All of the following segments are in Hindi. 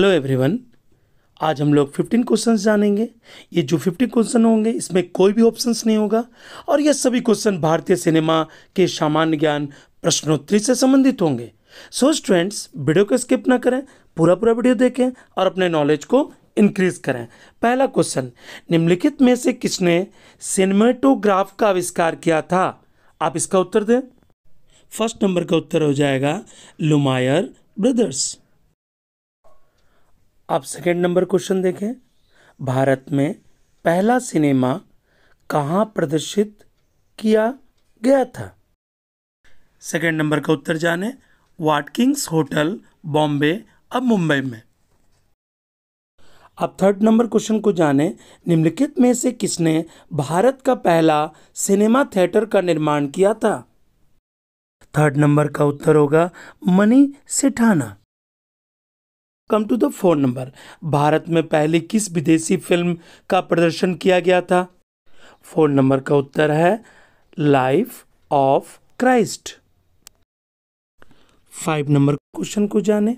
हेलो एवरीवन आज हम लोग 15 क्वेश्चंस जानेंगे ये जो 15 क्वेश्चन होंगे इसमें कोई भी ऑप्शंस नहीं होगा और ये सभी क्वेश्चन भारतीय सिनेमा के सामान्य ज्ञान प्रश्नोत्तरी से संबंधित होंगे सो so स्टूडेंट्स वीडियो को स्किप ना करें पूरा पूरा वीडियो देखें और अपने नॉलेज को इंक्रीज करें पहला क्वेश्चन निम्नलिखित में से किसने सिनेमेटोग्राफ का आविष्कार किया था आप इसका उत्तर दें फर्स्ट नंबर का उत्तर हो जाएगा लुमायर ब्रदर्स आप सेकेंड नंबर क्वेश्चन देखें भारत में पहला सिनेमा कहाँ प्रदर्शित किया गया था सेकेंड नंबर का उत्तर जाने वाटकिंग्स होटल बॉम्बे अब मुंबई में अब थर्ड नंबर क्वेश्चन को जाने निम्नलिखित में से किसने भारत का पहला सिनेमा थिएटर का निर्माण किया था थर्ड नंबर का उत्तर होगा मनी सिठाना come to the four number भारत में पहले किस विदेशी फिल्म का प्रदर्शन किया गया था फोन नंबर का उत्तर है life of Christ five number question को जाने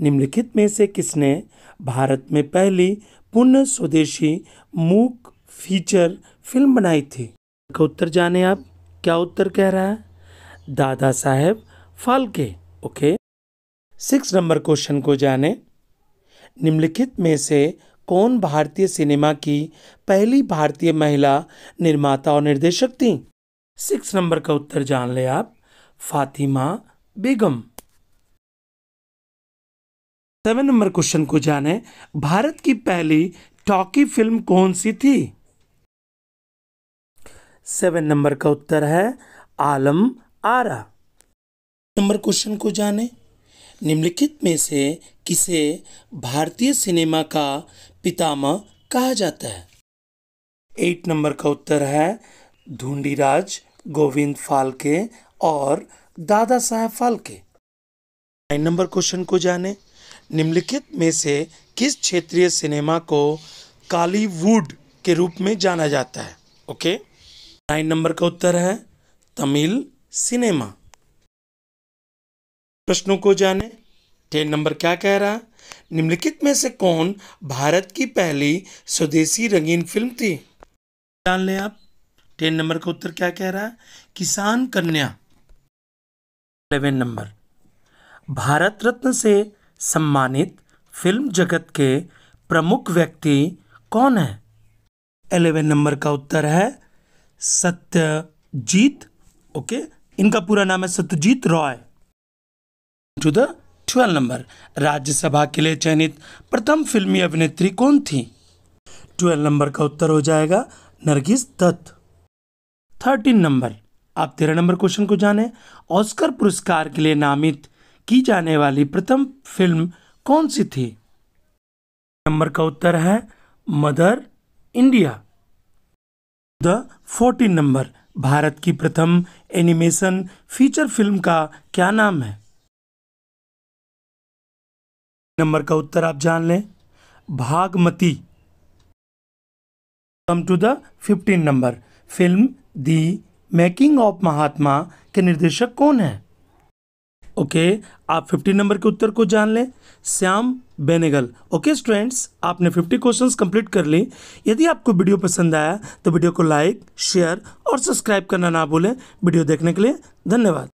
निम्नलिखित में से किसने भारत में पहली पुनः स्वदेशी मूक फीचर फिल्म बनाई थी का उत्तर जाने आप क्या उत्तर कह रहा है Dada Saheb Phalke okay six number question को जाने निम्नलिखित में से कौन भारतीय सिनेमा की पहली भारतीय महिला निर्माता और निर्देशक थी सिक्स नंबर का उत्तर जान ले आप Fatima Begum seven number question को जाने भारत की पहली टॉकी फिल्म कौन सी थी सेवन नंबर का उत्तर है आलम आरा नंबर क्वेश्चन को जाने निम्नलिखित में से किसे भारतीय सिनेमा का पितामह कहा जाता है एट नंबर का उत्तर है ढूंढीराज गोविंद फालके और Dada Saheb Phalke nine number question को जाने निम्नलिखित में से किस क्षेत्रीय सिनेमा को कालीवुड के रूप में जाना जाता है ओके नाइन नंबर का उत्तर है तमिल सिनेमा प्रश्नों को जानें टेन नंबर क्या कह रहा निम्नलिखित में से कौन भारत की पहली स्वदेशी रंगीन फिल्म थी जान लें आप टेन नंबर का उत्तर क्या कह रहा है किसान कन्या इलेवन नंबर भारत रत्न से सम्मानित फिल्म जगत के प्रमुख व्यक्ति कौन है एलेवन नंबर का उत्तर है सत्यजीत ओके इनका पूरा नाम है Satyajit Ray to the twelve number राज्यसभा के लिए चयनित प्रथम फिल्मी अभिनेत्री कौन थी ट्वेल्व नंबर का उत्तर हो जाएगा नरगिस दत्त थर्टीन नंबर आप तेरह नंबर क्वेश्चन को जानें ऑस्कर पुरस्कार के लिए नामित की जाने वाली प्रथम फिल्म कौन सी थी नंबर का उत्तर है mother India the fourteen number भारत की प्रथम एनिमेशन फीचर फिल्म का क्या नाम है नंबर का उत्तर आप जान लें Bhagmati come to the fifteen number film the making of Mahatma के निर्देशक कौन है ओके okay, आप फिफ्टीन नंबर के उत्तर को जान लें श्याम बेनेगल ओके स्टूडेंट्स आपने फिफ्टी क्वेश्चंस कंप्लीट कर ली यदि आपको वीडियो पसंद आया तो वीडियो को लाइक शेयर और सब्सक्राइब करना ना भूलें वीडियो देखने के लिए धन्यवाद